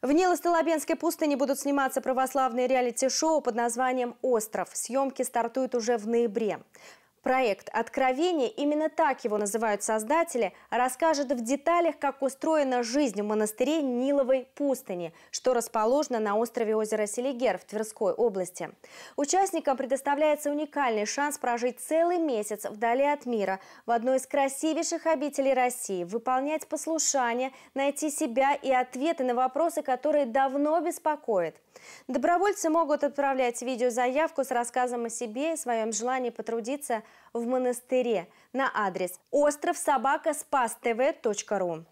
В Нило-Столобенской пустыне будут сниматься православные реалити-шоу под названием «Остров». Съемки стартуют уже в ноябре. Проект «Откровение», именно так его называют создатели, расскажет в деталях, как устроена жизнь в монастыре Ниловой пустыни, что расположено на острове озера Селигер в Тверской области. Участникам предоставляется уникальный шанс прожить целый месяц вдали от мира, в одной из красивейших обителей России, выполнять послушание, найти себя и ответы на вопросы, которые давно беспокоят. Добровольцы могут отправлять видеозаявку с рассказом о себе и своем желании потрудиться в монастыре на адрес остров собака спас тв.ру.